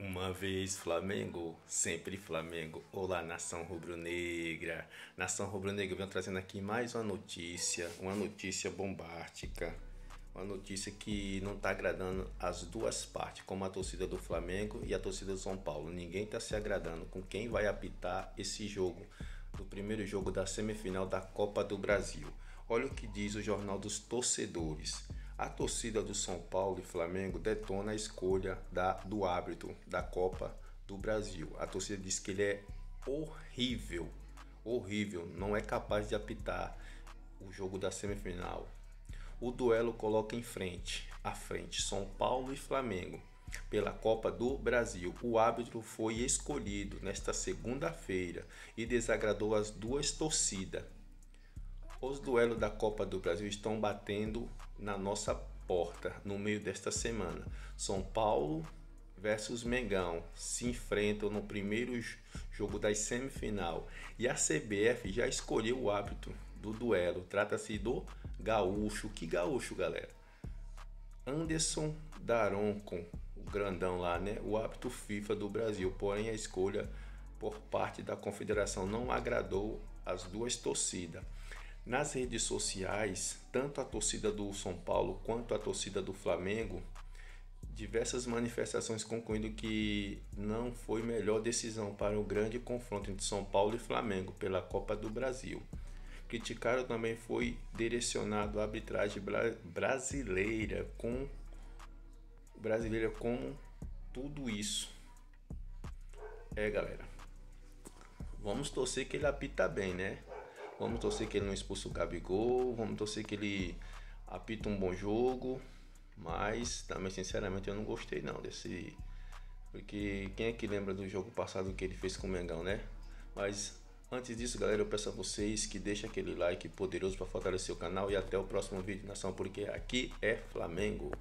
Uma vez Flamengo, sempre Flamengo. Olá, nação rubro-negra. Nação rubro-negra, eu venho trazendo aqui mais uma notícia, uma notícia bombástica. Uma notícia que não está agradando as duas partes, como a torcida do Flamengo e a torcida do São Paulo. Ninguém está se agradando com quem vai apitar esse jogo, do primeiro jogo da semifinal da Copa do Brasil. Olha o que diz o Jornal dos Torcedores. A torcida do São Paulo e Flamengo detona a escolha da, do árbitro da Copa do Brasil. A torcida diz que ele é horrível, horrível, não é capaz de apitar o jogo da semifinal. O duelo coloca em frente, à frente, São Paulo e Flamengo pela Copa do Brasil. O árbitro foi escolhido nesta segunda-feira e desagradou as duas torcidas. Os duelos da Copa do Brasil estão batendo na nossa porta no meio desta semana. São Paulo versus Mengão se enfrentam no primeiro jogo da semifinal e a CBF já escolheu o hábito do duelo. Trata-se do Gaúcho. Que Gaúcho, galera? Anderson Daronco, o grandão lá, né? O hábito FIFA do Brasil, porém a escolha por parte da confederação não agradou as duas torcidas. Nas redes sociais, tanto a torcida do São Paulo quanto a torcida do Flamengo, diversas manifestações concluindo que não foi melhor decisão para o grande confronto entre São Paulo e Flamengo pela Copa do Brasil. Criticaram também foi direcionado a arbitragem bra brasileira com brasileira com tudo isso. É, galera. Vamos torcer que ele apita bem, né? Vamos torcer que ele não expulse o Gabigol, vamos torcer que ele apita um bom jogo, mas também sinceramente eu não gostei não desse porque quem é que lembra do jogo passado que ele fez com o Mengão, né? Mas antes disso, galera, eu peço a vocês que deixem aquele like poderoso para fortalecer o canal e até o próximo vídeo, nação, porque aqui é Flamengo.